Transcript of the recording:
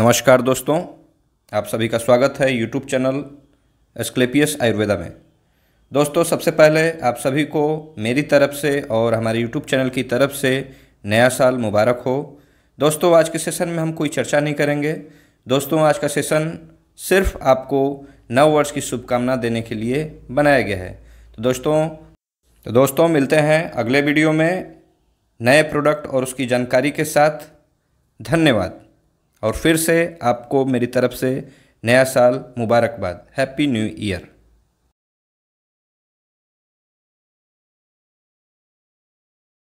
नमस्कार दोस्तों आप सभी का स्वागत है यूट्यूब चैनल एस्क्लेपियस आयुर्वेदा में दोस्तों सबसे पहले आप सभी को मेरी तरफ से और हमारे यूट्यूब चैनल की तरफ से नया साल मुबारक हो दोस्तों आज के सेशन में हम कोई चर्चा नहीं करेंगे दोस्तों आज का सेशन सिर्फ आपको नव वर्ष की शुभकामना देने के लिए बनाया गया है तो दोस्तों तो दोस्तों मिलते हैं अगले वीडियो में नए प्रोडक्ट और उसकी जानकारी के साथ धन्यवाद और फिर से आपको मेरी तरफ से नया साल मुबारकबाद हैप्पी न्यू ईयर